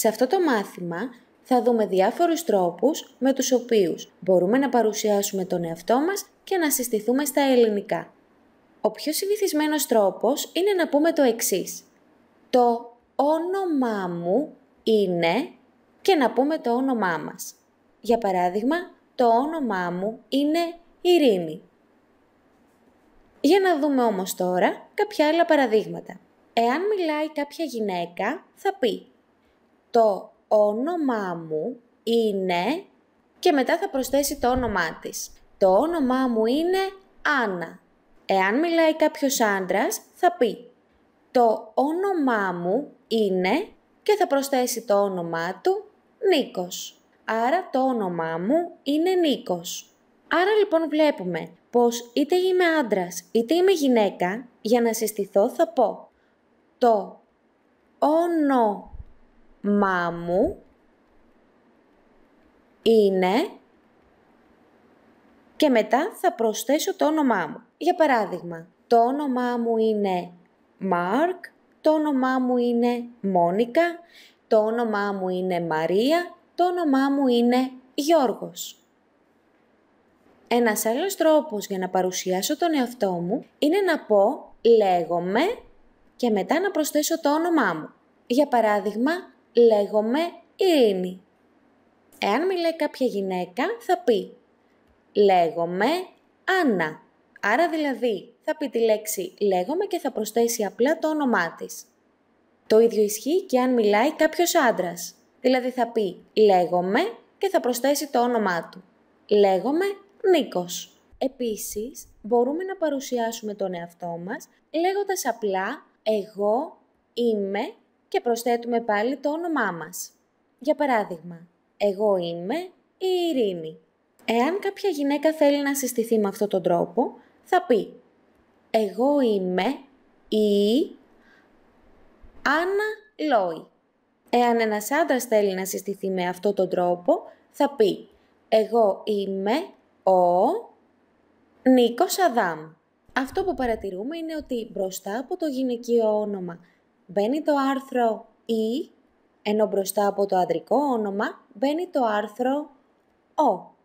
Σε αυτό το μάθημα θα δούμε διάφορους τρόπους με τους οποίους μπορούμε να παρουσιάσουμε τον εαυτό μας και να συστηθούμε στα ελληνικά. Ο πιο συνηθισμένος τρόπος είναι να πούμε το εξής. Το όνομά μου είναι και να πούμε το όνομά μας. Για παράδειγμα, το όνομά μου είναι Ειρήνη. Για να δούμε όμως τώρα κάποια άλλα παραδείγματα. Εάν μιλάει κάποια γυναίκα, θα πει το όνομά μου είναι και μετά θα προσθέσει το όνομά της. Το όνομά μου είναι Άννα. Εάν μιλάει κάποιος άντρας θα πει το όνομά μου είναι και θα προσθέσει το όνομά του Νίκος. Άρα το όνομά μου είναι Νίκος. Άρα λοιπόν βλέπουμε πως είτε είμαι άντρας είτε είμαι γυναίκα για να συστηθώ θα πω το όνο Μαμού είναι και μετά θα προσθέσω το όνομά μου. Για παράδειγμα, το όνομά μου είναι Μάρκ, το όνομά μου είναι Μόνικα, το όνομά μου είναι Μαρία, το όνομά μου είναι Γιώργος. Ένας άλλος τρόπος για να παρουσιάσω τον εαυτό μου είναι να πω «λέγομαι» και μετά να προσθέσω το όνομά μου. Για παράδειγμα, λέγομαι Ειρήνη. Εάν μιλάει κάποια γυναίκα θα πει λέγομαι Άννα. Άρα δηλαδή θα πει τη λέξη λέγομαι και θα προσθέσει απλά το όνομά της. Το ίδιο ισχύει και αν μιλάει κάποιος άντρας. Δηλαδή θα πει λέγομαι και θα προσθέσει το όνομά του. Λέγομαι Νίκος. Επίσης, μπορούμε να παρουσιάσουμε τον εαυτό μας λέγοντας απλά «εγώ είμαι και προσθέτουμε πάλι το όνομά μας. Για παράδειγμα, εγώ είμαι η Ειρήνη. Εάν κάποια γυναίκα θέλει να συστηθεί με αυτόν τον τρόπο, θα πει «Εγώ είμαι η Άννα Λόι». Εάν ένας άντρας θέλει να συστηθεί με αυτόν τον τρόπο, θα πει «Εγώ είμαι ο Νίκος Αδάμ». Αυτό που παρατηρούμε είναι ότι μπροστά από το γυναικείο όνομα μπαίνει το άρθρο «η», ενώ μπροστά από το αντρικό όνομα μπαίνει το άρθρο «ο».